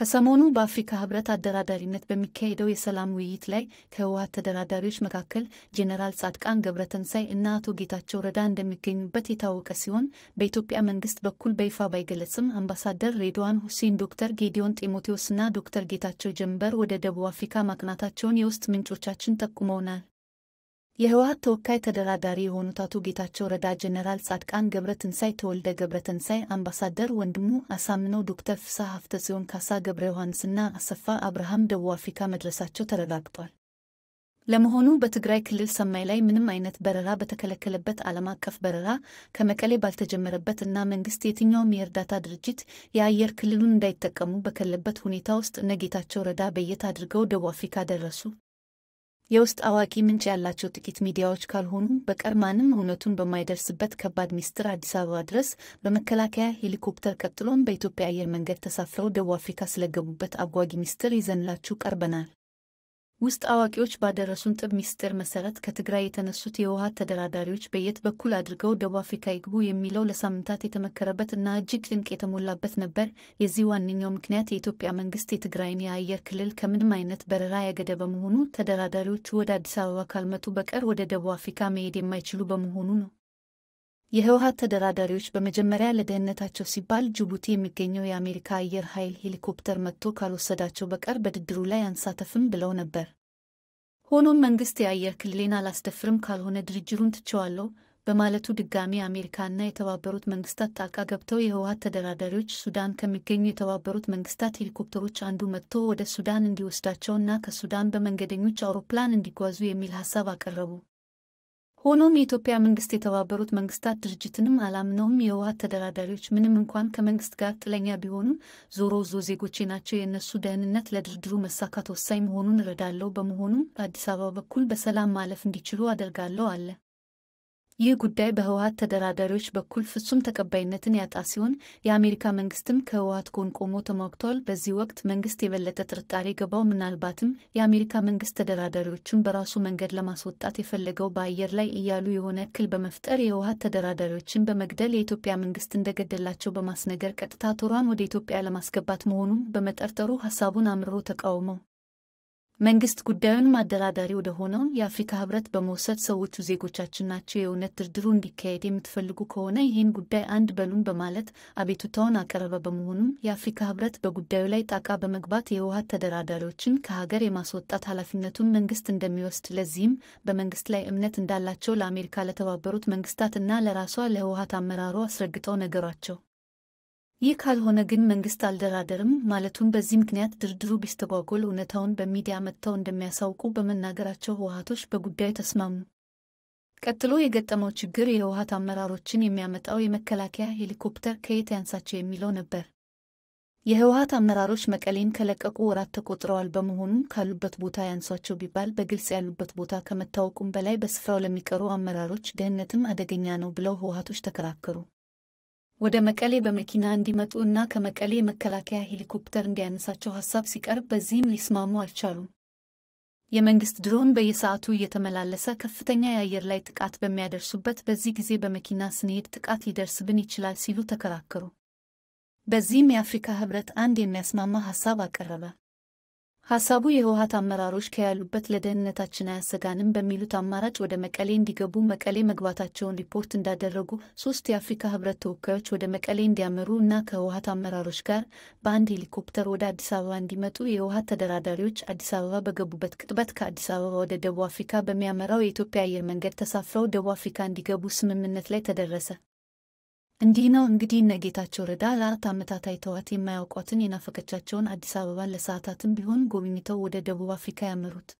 ከሰሞኑ በአፍሪካ ህብረት አደራዳሪነት በሚካሄደው የሰላም ውይይት ላይ ከህወሀት ተደራዳሪዎች መካከል ጄኔራል ጻድቃን ገብረተንሳይ እና አቶ ጌታቸው ረዳ እንደሚገኙበት የታወቀ ሲሆን በኢትዮጵያ መንግስት በኩል በይፋ ባይገለጽም አምባሳደር ሬድዋን ሁሴን ዶክተር ጌዲዮን ጢሞቴዎስና ዶክተር ጌታቸው ጀንበር ወደ ደቡብ አፍሪካ ማቅናታቸውን የውስጥ ምንጮቻችን ጠቁመውናል። የህወሀት ተወካይ ተደራዳሪ የሆኑት አቶ ጌታቸው ረዳ፣ ጀኔራል ጻድቃን ትንሳይ፣ ተወልደ፣ ትንሳይ፣ አምባሳደር ወንድሙ አሳምነው፣ ዶክተር ፍስሐ ሃፍተጽዮን ካሳ፣ ገብረ ዮሐንስና አሰፋ አብርሃም ደቡብ አፍሪካ መድረሳቸው ተረጋግጧል። ለመሆኑ በትግራይ ክልል ሰማይ ላይ ምንም አይነት በረራ በተከለከለበት ዓለም አቀፍ በረራ ከመቀሌ ባልተጀመረበት እና መንግስት የትኛውም የእርዳታ ድርጅት የአየር ክልሉን እንዳይጠቀሙ በከለበት ሁኔታ ውስጥ እነ ጌታቸው ረዳ በየት አድርገው ደቡብ አፍሪካ ደረሱ? የውስጥ አዋቂ ምንጭ ያላቸው ጥቂት ሚዲያዎች ካልሆኑ በቀር ማንም እውነቱን በማይደርስበት ከባድ ሚስጥር አዲስ አበባ ድረስ በመከላከያ ሄሊኮፕተር ቀጥሎም በኢትዮጵያ አየር መንገድ ተሳፍረው ደቡብ አፍሪካ ስለገቡበት አጓጊ ሚስጥር ይዘንላችሁ ቀርበናል። ውስጥ አዋቂዎች ባደረሱን ጥብ ሚስጥር መሰረት ከትግራይ የተነሱት የውሃ ተደራዳሪዎች በየት በኩል አድርገው ደቡብ አፍሪካ ይግቡ የሚለው ለሳምንታት የተመከረበት እና እጅግ ድንቅ የተሞላበት ነበር። የዚህ ዋነኛው ምክንያት የኢትዮጵያ መንግስት የትግራይን የአየር ክልል ከምንም አይነት በረራ ያገደ በመሆኑ ተደራዳሪዎቹ ወደ አዲስ አበባ ካልመጡ በቀር ወደ ደቡብ አፍሪካ መሄድ የማይችሉ በመሆኑ ነው። የህወሓት ተደራዳሪዎች በመጀመሪያ ለደህንነታቸው ሲባል ጅቡቲ የሚገኘው የአሜሪካ አየር ኃይል ሄሊኮፕተር መጥቶ ካልወሰዳቸው በቀር በድድሩ ላይ አንሳተፍም ብለው ነበር። ሆኖም መንግስት የአየር ክልሌን አላስደፍርም ካልሆነ ድርጅሩን ትቼዋለሁ በማለቱ ድጋሚ አሜሪካና የተባበሩት መንግስታት ጣልቃ ገብተው የህወሓት ተደራዳሪዎች ሱዳን ከሚገኙ የተባበሩት መንግስታት ሄሊኮፕተሮች አንዱ መጥቶ ወደ ሱዳን እንዲወስዳቸውና ከሱዳን በመንገደኞች አውሮፕላን እንዲጓዙ የሚል ሀሳብ አቀረቡ። ሆኖም የኢትዮጵያ መንግስት የተባበሩት መንግስታት ድርጅትንም አላምነውም። የህወሓት ተደራዳሪዎች ምንም እንኳን ከመንግስት ጋር ጥለኛ ቢሆኑም ዞሮ ዞ ዜጎቼ ናቸው፣ የእነሱ ደህንነት ለድርድሩ መሳካት ወሳኝ መሆኑን እረዳለሁ። በመሆኑም በአዲስ አበባ በኩል በሰላም ማለፍ እንዲችሉ አደርጋለሁ አለ። ይህ ጉዳይ በህወሀት ተደራዳሪዎች በኩል ፍጹም ተቀባይነትን ያጣ ሲሆን የአሜሪካ መንግስትም ከህወሀት ጎን ቆሞ ተሟግቷል። በዚህ ወቅት መንግስት የበለጠ ጥርጣሬ ገባው። ምናልባትም የአሜሪካ መንግስት ተደራዳሪዎችን በራሱ መንገድ ለማስወጣት የፈለገው በአየር ላይ እያሉ የሆነ እክል በመፍጠር የህወሀት ተደራዳሪዎችን በመግደል የኢትዮጵያ መንግስት እንደገደላቸው በማስነገር ቀጥታ ቶሯን ወደ ኢትዮጵያ ለማስገባት መሆኑን በመጠርጠሩ ሀሳቡን አምርሮ ተቃውመው መንግስት ጉዳዩን ማደራዳሪ ወደ ሆነውን የአፍሪካ ህብረት በመውሰድ ሰዎቹ ዜጎቻችን ናቸው፣ የእውነት ድርድሩ እንዲካሄድ የምትፈልጉ ከሆነ ይህን ጉዳይ አንድ በሉን በማለት አቤቱታውን አቀረበ። በመሆኑም የአፍሪካ ህብረት በጉዳዩ ላይ ጣቃ በመግባት የህወሓት ተደራዳሪዎችን ከሀገር የማስወጣት ኃላፊነቱን መንግስት እንደሚወስድ፣ ለዚህም በመንግስት ላይ እምነት እንዳላቸው ለአሜሪካ፣ ለተባበሩት መንግስታት እና ለራሷ ለህወሓት አመራሩ አስረግጠው ነገሯቸው። ይህ ካልሆነ ግን መንግስት አልደራደርም ማለቱን በዚህ ምክንያት ድርድሩ ቢስተጓጎል እውነታውን በሚዲያ መጥተው እንደሚያሳውቁ በመናገራቸው ህወሀቶች በጉዳዩ ተስማሙ። ቀጥሎ የገጠመው ችግር የህወሀት አመራሮችን የሚያመጣው የመከላከያ ሄሊኮፕተር ከየት ያንሳቸው የሚለው ነበር። የህወሀት አመራሮች መቀሌን ከለቀቁ ወራት ተቆጥረዋል። በመሆኑም ካሉበት ቦታ ያንሷቸው ቢባል በግልጽ ያሉበት ቦታ ከመታወቁም በላይ በስፍራው ለሚቀሩ አመራሮች ደህንነትም አደገኛ ነው ብለው ህወሀቶች ተከራከሩ። ወደ መቀሌ በመኪና እንዲመጡ እና ከመቀሌ መከላከያ ሄሊኮፕተር እንዲያነሳቸው ሀሳብ ሲቀርብ በዚህም ሊስማሙ አልቻሉም። የመንግስት ድሮን በየሰዓቱ እየተመላለሰ ከፍተኛ የአየር ላይ ጥቃት በሚያደርሱበት በዚህ ጊዜ በመኪና ስንሄድ ጥቃት ሊደርስብን ይችላል ሲሉ ተከራከሩ። በዚህም የአፍሪካ ህብረት አንድ የሚያስማማ ሀሳብ አቀረበ። ሐሳቡ የህወሓት አመራሮች ከያሉበት ለደህንነታችን አያሰጋንም በሚሉት አማራጭ ወደ መቀሌ እንዲገቡ መቀሌ መግባታቸውን ሪፖርት እንዳደረጉ ሶስት የአፍሪካ ህብረት ተወካዮች ወደ መቀሌ እንዲያመሩ እና ከህወሓት አመራሮች ጋር በአንድ ሄሊኮፕተር ወደ አዲስ አበባ እንዲመጡ የህወሓት ተደራዳሪዎች አዲስ አበባ በገቡበት ቅጥበት ከአዲስ አበባ ወደ ደቡብ አፍሪካ በሚያመራው የኢትዮጵያ አየር መንገድ ተሳፍረው ደቡብ አፍሪካ እንዲገቡ ስምምነት ላይ ተደረሰ። እንዲህ ነው እንግዲህ እነ ጌታቸው ረዳ ለአራት ዓመታት አይተዋት የማያውቋትን የናፈቀቻቸውን አዲስ አበባን ለሰዓታትም ቢሆን ጎብኝተው ወደ ደቡብ አፍሪካ ያመሩት።